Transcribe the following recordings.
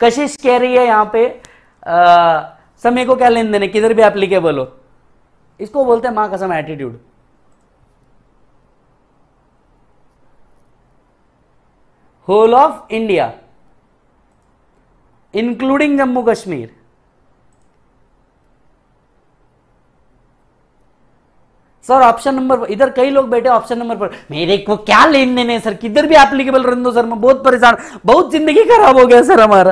कशिश कह रही है यहां पे आ, समय को क्या लेन देने किधर भी एप्लीकेबल हो इसको बोलते हैं मां कसम attitude whole of India including Jammu Kashmir sir option number इधर कई लोग बैठे ऑप्शन नंबर पर मेरे को क्या लेन देन है सर किधर भी एप्लीकेबल रन दो सर मैं बहुत परेशान बहुत जिंदगी खराब हो गया सर हमारा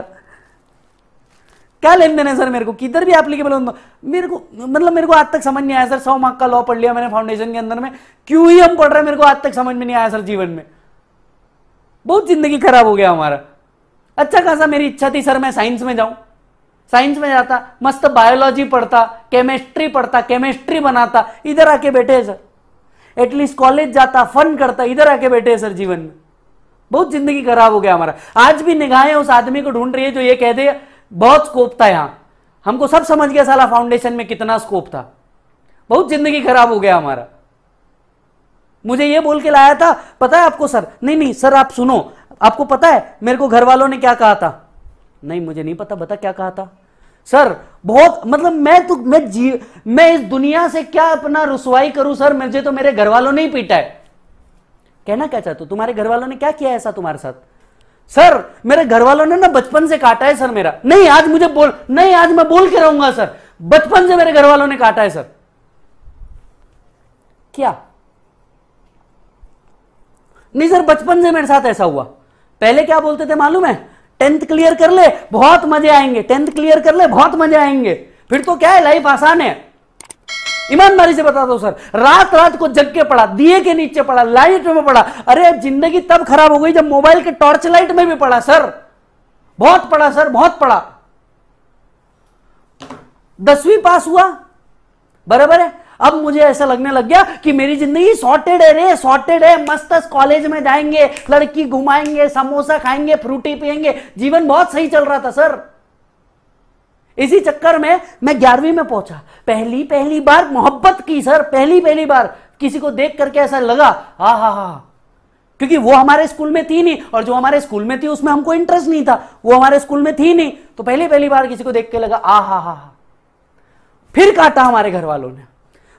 क्या लेन देन है सर मेरे को किधर भी एप्लीकेबल दो मेरे को मतलब मेरे को आज तक समझ नहीं आया सर सौ मार्क का लॉ पढ़ लिया मैंने फाउंडेशन के अंदर में क्यों ही हम पढ़ रहे हैं मेरे को आज तक समझ में नहीं आया सर जीवन में बहुत जिंदगी खराब हो गया हमारा अच्छा खासा मेरी इच्छा थी सर मैं साइंस में जाऊं साइंस में जाता मस्त बायोलॉजी पढ़ता केमिस्ट्री पढ़ता केमिस्ट्री बनाता इधर आके बैठे है सर एटलीस्ट कॉलेज जाता फन करता इधर आके बैठे है सर जीवन में बहुत जिंदगी खराब हो गया हमारा आज भी निगाहें उस आदमी को ढूंढ रही है जो ये कह दे बहुत स्कोप था यहां हमको सब समझ गया साला फाउंडेशन में कितना स्कोप था बहुत जिंदगी खराब हो गया हमारा मुझे ये बोल के लाया था पता है आपको सर नहीं नहीं सर आप सुनो आपको पता है मेरे को घर वालों ने क्या कहा था नहीं मुझे नहीं पता बता क्या कहा था सर बहुत मतलब मैं तो मैं जी मैं इस दुनिया से क्या अपना रसवाई करूं सर मुझे तो मेरे घर वालों ने ही पीटा है कहना क्या चाहते हो तुम्हारे घर वालों ने क्या किया ऐसा तुम्हारे साथ सर मेरे घर वालों ने ना बचपन से काटा है सर मेरा नहीं आज मुझे बोल नहीं आज मैं बोल के रहूंगा सर बचपन से मेरे घर वालों ने काटा है सर क्या नहीं सर बचपन से मेरे साथ ऐसा हुआ पहले क्या बोलते थे मालूम है टेंथ क्लियर कर ले बहुत मजे आएंगे टेंथ क्लियर कर ले बहुत मजे आएंगे फिर तो क्या है लाइफ आसान है ईमानदारी से बता दो सर रात रात को जग के पड़ा दिए के नीचे पड़ा लाइट में पड़ा अरे जिंदगी तब खराब हो गई जब मोबाइल के टॉर्च लाइट में भी पड़ा सर बहुत पड़ा सर बहुत पड़ा दसवीं पास हुआ बराबर है अब मुझे ऐसा लगने लग गया कि मेरी जिंदगी सॉर्टेड है रे सॉर्टेड है मस्त कॉलेज में जाएंगे लड़की घुमाएंगे समोसा खाएंगे फ्रूटी पियेंगे जीवन बहुत सही चल रहा था सर इसी चक्कर में मैं ग्यारहवीं में पहुंचा पहली पहली बार मोहब्बत की सर पहली पहली बार किसी को देख करके ऐसा लगा हा हा हा क्योंकि वो हमारे स्कूल में थी नहीं और जो हमारे स्कूल में थी उसमें हमको इंटरेस्ट नहीं था वो हमारे स्कूल में थी नहीं तो पहली पहली बार किसी को देख के लगा आ हा हा हा फिर काटा हमारे घर वालों ने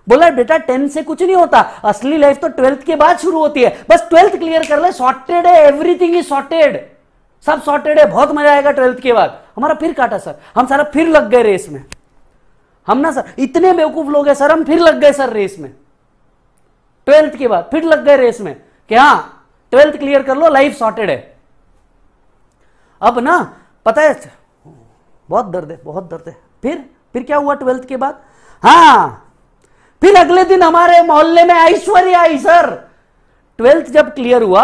बोला बेटा टेंथ से कुछ नहीं होता असली लाइफ तो ट्वेल्थ के बाद शुरू होती है बस ट्वेल्थ क्लियर कर ले सॉर्टेड है एवरीथिंग इज सॉर्टेड सब सॉर्टेड है बहुत मजा आएगा ट्वेल्थ के बाद हमारा फिर काटा सर हम सारा फिर लग गए रेस में हम ना सर इतने बेवकूफ लोग हैं सर हम फिर लग गए सर रेस में ट्वेल्थ के बाद फिर लग गए रेस में कि हाँ ट्वेल्थ क्लियर कर लो लाइफ सॉर्टेड है अब ना पता है बहुत दर्द है बहुत दर्द है फिर फिर क्या हुआ ट्वेल्थ के बाद हाँ फिर अगले दिन हमारे मोहल्ले में ऐश्वर्य आई सर ट्वेल्थ जब क्लियर हुआ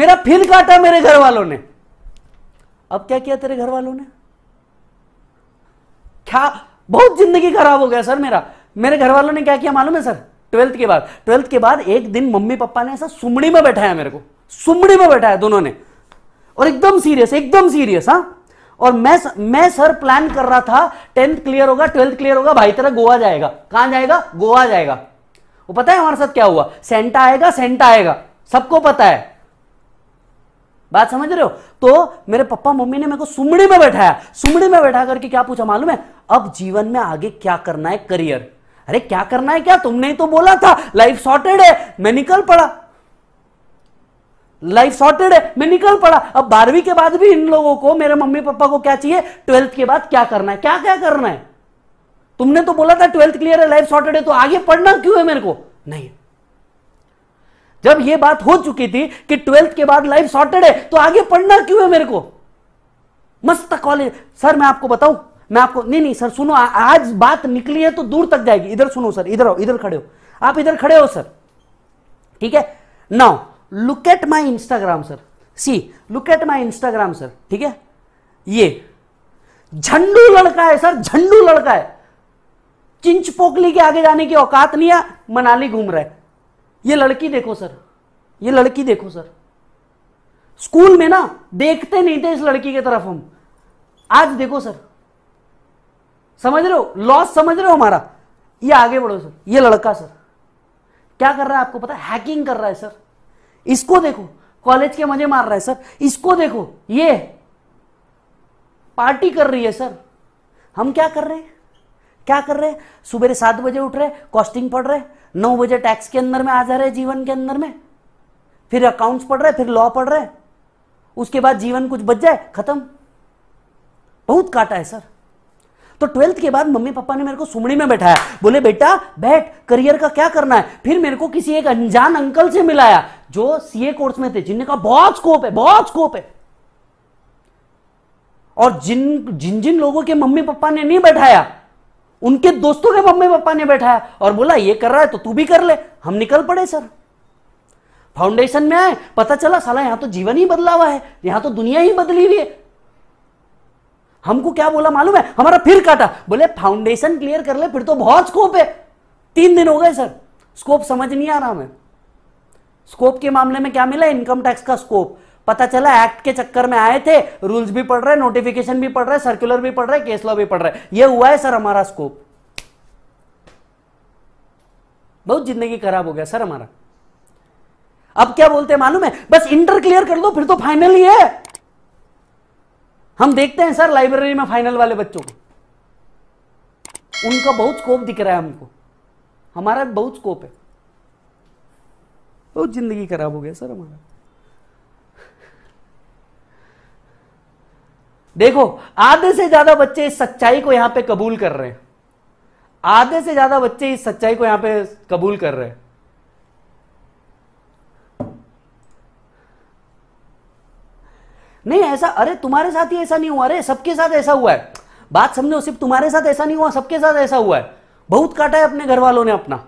मेरा फिर काटा मेरे घर वालों ने अब क्या किया तेरे घर वालों ने क्या बहुत जिंदगी खराब हो गया सर मेरा मेरे घर वालों ने क्या किया मालूम है सर ट्वेल्थ के बाद ट्वेल्थ के बाद एक दिन मम्मी पापा ने ऐसा सुमड़ी में बैठाया मेरे को सुमड़ी में बैठाया दोनों ने और एकदम सीरियस एकदम सीरियस हाँ और मैं मैं सर प्लान कर रहा था टेंथ क्लियर होगा ट्वेल्थ क्लियर होगा भाई तेरा गोवा जाएगा कहां जाएगा गोवा जाएगा वो पता है हमारे साथ क्या हुआ सेंटा आएगा सेंटा आएगा सबको पता है बात समझ रहे हो तो मेरे पापा मम्मी ने मेरे को सुमड़ी में बैठाया सुमड़ी में बैठा करके क्या पूछा मालूम है अब जीवन में आगे क्या करना है करियर अरे क्या करना है क्या तुमने ही तो बोला था लाइफ सॉर्टेड है मैं निकल पड़ा लाइफ सॉर्टेड है मैं निकल पड़ा अब बारहवीं के बाद भी इन लोगों को मेरे मम्मी पापा को क्या चाहिए ट्वेल्थ के बाद क्या करना है क्या क्या करना है तुमने तो बोला था ट्वेल्थ क्लियर है लाइफ सॉर्टेड है तो आगे पढ़ना क्यों है मेरे को नहीं जब यह बात हो चुकी थी कि ट्वेल्थ के बाद लाइफ सॉर्टेड है तो आगे पढ़ना क्यों है मेरे को मस्त कॉलेज सर मैं आपको बताऊं मैं आपको नहीं नहीं सर सुनो आ, आज बात निकली है तो दूर तक जाएगी इधर सुनो सर इधर आओ इधर खड़े हो आप इधर खड़े हो सर ठीक है now look at my Instagram sir see look at my Instagram sir ठीक है ये झंडू लड़का है सर झंडू लड़का है चिंच पोकली के आगे जाने की औकात नहीं है मनाली घूम रहा है ये लड़की देखो सर ये लड़की देखो सर स्कूल में ना देखते नहीं थे इस लड़की की तरफ हम आज देखो सर समझ रहे हो लॉस समझ रहे हो हमारा ये आगे बढ़ो सर ये लड़का सर क्या कर रहा है आपको पता है हैकिंग कर रहा है सर इसको देखो कॉलेज के मजे मार रहा है सर इसको देखो ये पार्टी कर रही है सर हम क्या कर रहे हैं क्या कर रहे हैं सुबह सात बजे उठ रहे कॉस्टिंग पढ़ रहे नौ बजे टैक्स के अंदर में आ जा रहे जीवन के अंदर में फिर अकाउंट्स पढ़ रहे फिर लॉ पढ़ रहे उसके बाद जीवन कुछ बच जाए खत्म बहुत काटा है सर तो ट्वेल्थ के बाद मम्मी पापा ने मेरे को सुमड़ी में बैठाया बोले बेटा बैठ करियर का क्या करना है फिर मेरे को किसी एक अनजान अंकल से मिलाया जो सीए कोर्स में थे जिनने कहा बहुत स्कोप है बहुत स्कोप है और जिन जिन जिन लोगों के मम्मी पापा ने नहीं बैठाया उनके दोस्तों के मम्मी पापा ने बैठाया और बोला ये कर रहा है तो तू भी कर ले हम निकल पड़े सर फाउंडेशन में आए पता चला साला यहां तो जीवन ही बदला हुआ है यहां तो दुनिया ही बदली हुई है हमको क्या बोला मालूम है हमारा फिर काटा बोले फाउंडेशन क्लियर कर ले फिर तो बहुत स्कोप है तीन दिन हो गए सर स्कोप समझ नहीं आ रहा हमें स्कोप के मामले में क्या मिला इनकम टैक्स का स्कोप पता चला एक्ट के चक्कर में आए थे रूल्स भी पढ़ रहे नोटिफिकेशन भी पढ़ रहे सर्कुलर भी पढ़ रहे केस लॉ भी पढ़ रहे ये हुआ है सर हमारा स्कोप बहुत जिंदगी खराब हो गया सर हमारा अब क्या बोलते हैं मालूम है बस इंटर क्लियर कर दो फिर तो फाइनल ही है हम देखते हैं सर लाइब्रेरी में फाइनल वाले बच्चों को उनका बहुत स्कोप दिख रहा है हमको हमारा बहुत स्कोप है बहुत जिंदगी खराब हो गया सर हमारा देखो आधे से ज्यादा बच्चे इस सच्चाई को यहां पे कबूल कर रहे हैं आधे से ज्यादा बच्चे इस सच्चाई को यहां पे कबूल कर रहे हैं नहीं ऐसा अरे तुम्हारे साथ ही ऐसा नहीं हुआ अरे सबके साथ ऐसा हुआ है बात समझो सिर्फ तुम्हारे साथ ऐसा नहीं हुआ सबके साथ ऐसा हुआ है बहुत काटा है अपने घर वालों ने अपना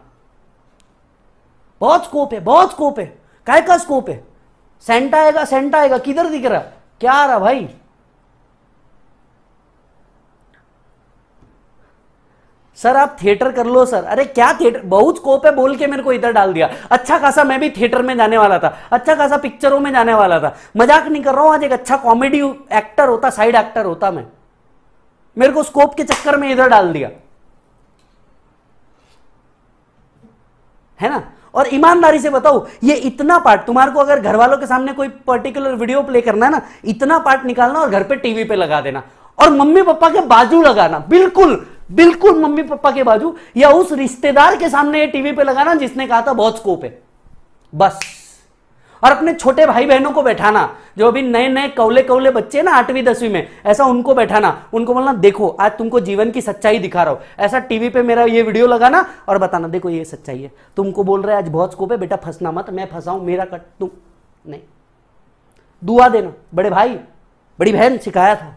बहुत स्कोप है बहुत स्कोप है काय का स्कोप है सेंटा आएगा सेंटा आएगा किधर दिख रहा क्या रहा भाई सर आप थिएटर कर लो सर अरे क्या थिएटर बहुत स्कोप है बोल के मेरे को इधर डाल दिया अच्छा खासा मैं भी थिएटर में जाने वाला था अच्छा खासा पिक्चरों में जाने वाला था मजाक नहीं कर रहा हूं आज एक अच्छा कॉमेडी एक्टर होता साइड एक्टर होता मैं मेरे को स्कोप के चक्कर में इधर डाल दिया है ना और ईमानदारी से बताओ ये इतना पार्ट तुम्हारे को अगर घर वालों के सामने कोई पर्टिकुलर वीडियो प्ले करना है ना इतना पार्ट निकालना और घर पे टीवी पे लगा देना और मम्मी पापा के बाजू लगाना बिल्कुल बिल्कुल मम्मी पापा के बाजू या उस रिश्तेदार के सामने ये टीवी पे लगाना जिसने कहा था बहुत स्कोप है बस और अपने छोटे भाई बहनों को बैठाना जो अभी नए नए कौले कौले बच्चे ना आठवीं दसवीं में ऐसा उनको बैठाना उनको बोलना देखो आज तुमको जीवन की सच्चाई दिखा रहा हूं ऐसा टीवी पे मेरा ये वीडियो लगाना और बताना देखो ये सच्चाई है तुमको बोल रहे आज बहुत स्कोप है बेटा फंसना मत मैं फंसाऊं मेरा कट तुम नहीं दुआ देना बड़े भाई बड़ी बहन सिखाया था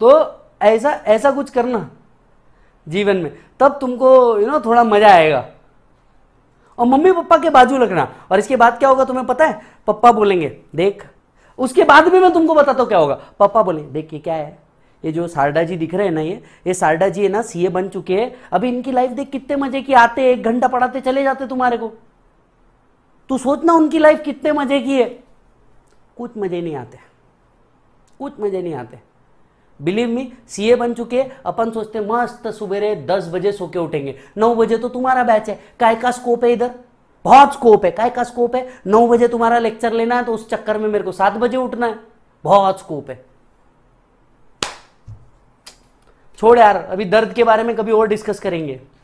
तो ऐसा ऐसा कुछ करना जीवन में तब तुमको यू नो थोड़ा मज़ा आएगा और मम्मी पप्पा के बाजू लगना और इसके बाद क्या होगा तुम्हें पता है पप्पा बोलेंगे देख उसके बाद भी मैं तुमको बताता हूँ क्या होगा पप्पा बोलेंगे देख ये क्या है ये जो सारडा जी दिख रहे हैं ना ये ये सारडा जी है ना सीए बन चुके हैं अभी इनकी लाइफ देख कितने मजे की आते एक घंटा पढ़ाते चले जाते तुम्हारे को तू सोचना उनकी लाइफ कितने मजे की है कुछ मजे नहीं आते कुछ मजे नहीं आते बिलीव मी सीए बन चुके हैं अपन सोचते मस्त सुबेरे दस बजे सो के उठेंगे नौ बजे तो तुम्हारा बैच है काय का स्कोप है इधर बहुत स्कोप है काय का स्कोप है नौ बजे तुम्हारा लेक्चर लेना है तो उस चक्कर में मेरे को सात बजे उठना है बहुत स्कोप है छोड़ यार अभी दर्द के बारे में कभी और डिस्कस करेंगे